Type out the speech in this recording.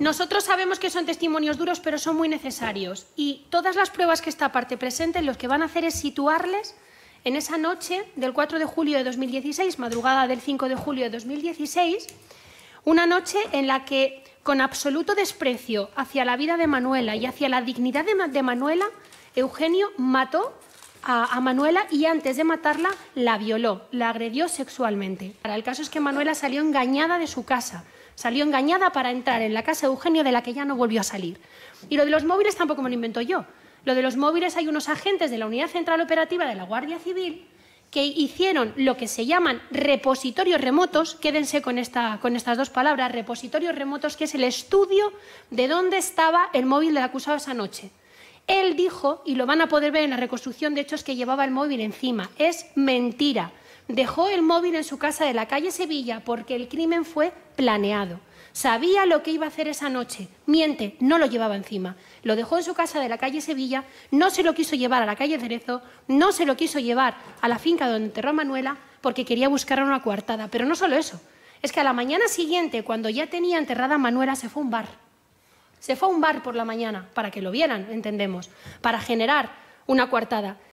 Nosotros sabemos que son testimonios duros, pero son muy necesarios. Y todas las pruebas que esta parte presente lo que van a hacer es situarles en esa noche del 4 de julio de 2016, madrugada del 5 de julio de 2016, una noche en la que, con absoluto desprecio hacia la vida de Manuela y hacia la dignidad de, de Manuela, Eugenio mató a, Manuela y antes de matarla la violó, la agredió sexualmente. Ahora, el caso es que Manuela salió engañada de su casa. Salió engañada para entrar en la casa de Eugenio de la que ya no volvió a salir. Y lo de los móviles tampoco me lo invento yo. Lo de los móviles hay unos agentes de la Unidad Central Operativa de la Guardia Civil que hicieron lo que se llaman repositorios remotos, quédense con, con estas dos palabras, repositorios remotos, que es el estudio de dónde estaba el móvil del acusado esa noche. Él dijo, y lo van a poder ver en la reconstrucción de hechos, que llevaba el móvil encima. Es mentira. Dejó el móvil en su casa de la calle Sevilla porque el crimen fue planeado. Sabía lo que iba a hacer esa noche. Miente, no lo llevaba encima. Lo dejó en su casa de la calle Sevilla, no se lo quiso llevar a la calle Cerezo, no se lo quiso llevar a la finca donde enterró a Manuela porque quería buscar una coartada. Pero no solo eso, es que a la mañana siguiente, cuando ya tenía enterrada a Manuela, se fue a un bar se fue a un bar por la mañana, para que lo vieran, entendemos, para generar una coartada.